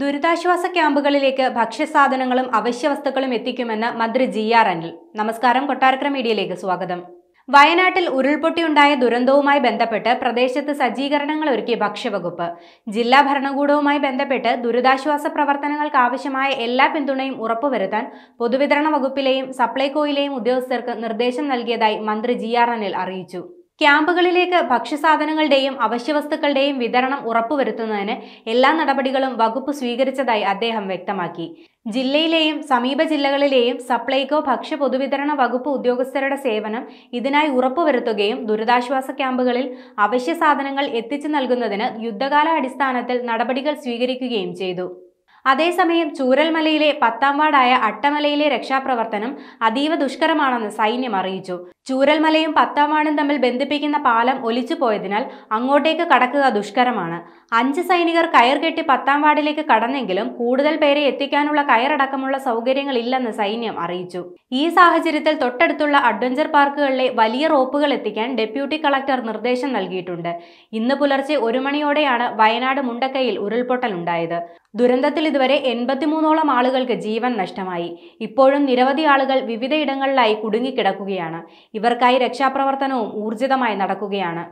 ദുരിതാശ്വാസ ക്യാമ്പുകളിലേക്ക് ഭക്ഷ്യസാധനങ്ങളും അവശ്യവസ്തുക്കളും എത്തിക്കുമെന്ന് മന്ത്രി ജി ആർ അനിൽ നമസ്കാരം കൊട്ടാരക്കര മീഡിയയിലേക്ക് സ്വാഗതം വയനാട്ടിൽ ഉരുൾപൊട്ടിയുണ്ടായ ദുരന്തവുമായി ബന്ധപ്പെട്ട് പ്രദേശത്ത് സജ്ജീകരണങ്ങൾ ഒരുക്കിയ ഭക്ഷ്യവകുപ്പ് ജില്ലാ ഭരണകൂടവുമായി ബന്ധപ്പെട്ട് ദുരിതാശ്വാസ പ്രവർത്തനങ്ങൾക്ക് ആവശ്യമായ എല്ലാ പിന്തുണയും ഉറപ്പുവരുത്താൻ പൊതുവിതരണ വകുപ്പിലെയും സപ്ലൈകോയിലെയും ഉദ്യോഗസ്ഥർക്ക് നിർദ്ദേശം നൽകിയതായി മന്ത്രി ജി ആർ അനിൽ അറിയിച്ചു ക്യാമ്പുകളിലേക്ക് ഭക്ഷ്യസാധനങ്ങളുടെയും അവശ്യവസ്തുക്കളുടെയും വിതരണം ഉറപ്പുവരുത്തുന്നതിന് എല്ലാ നടപടികളും വകുപ്പ് സ്വീകരിച്ചതായി അദ്ദേഹം വ്യക്തമാക്കി ജില്ലയിലെയും സമീപ ജില്ലകളിലെയും സപ്ലൈകോ ഭക്ഷ്യ പൊതുവിതരണ വകുപ്പ് ഉദ്യോഗസ്ഥരുടെ സേവനം ഇതിനായി ഉറപ്പുവരുത്തുകയും ദുരിതാശ്വാസ ക്യാമ്പുകളിൽ അവശ്യ സാധനങ്ങൾ എത്തിച്ചു നൽകുന്നതിന് യുദ്ധകാല അടിസ്ഥാനത്തിൽ നടപടികൾ സ്വീകരിക്കുകയും ചെയ്തു അതേസമയം ചൂരൽമലയിലെ പത്താം വാർഡായ അട്ടമലയിലെ രക്ഷാപ്രവർത്തനം അതീവ ദുഷ്കരമാണെന്ന് സൈന്യം അറിയിച്ചു ചൂരൽമലയും പത്താം വാർഡും തമ്മിൽ ബന്ധിപ്പിക്കുന്ന പാലം ഒലിച്ചു പോയതിനാൽ അങ്ങോട്ടേക്ക് കടക്കുക ദുഷ്കരമാണ് അഞ്ച് സൈനികർ കയർ കെട്ടി പത്താം വാർഡിലേക്ക് കടന്നെങ്കിലും കൂടുതൽ പേരെ എത്തിക്കാനുള്ള കയറടക്കമുള്ള സൗകര്യങ്ങൾ ഇല്ലെന്ന് സൈന്യം അറിയിച്ചു ഈ സാഹചര്യത്തിൽ തൊട്ടടുത്തുള്ള അഡ്വഞ്ചർ പാർക്കുകളിലെ വലിയ റോപ്പുകൾ എത്തിക്കാൻ ഡെപ്യൂട്ടി കളക്ടർ നിർദ്ദേശം നൽകിയിട്ടുണ്ട് ഇന്ന് പുലർച്ചെ ഒരു മണിയോടെയാണ് വയനാട് മുണ്ടക്കയിൽ ഉരുൾപൊട്ടലുണ്ടായത് ദുരന്തത്തിൽ ഇതുവരെ എൺപത്തിമൂന്നോളം ആളുകൾക്ക് ജീവൻ നഷ്ടമായി ഇപ്പോഴും നിരവധി ആളുകൾ വിവിധയിടങ്ങളിലായി കുടുങ്ങിക്കിടക്കുകയാണ് ഇവർക്കായി രക്ഷാപ്രവർത്തനവും ഊർജിതമായി നടക്കുകയാണ്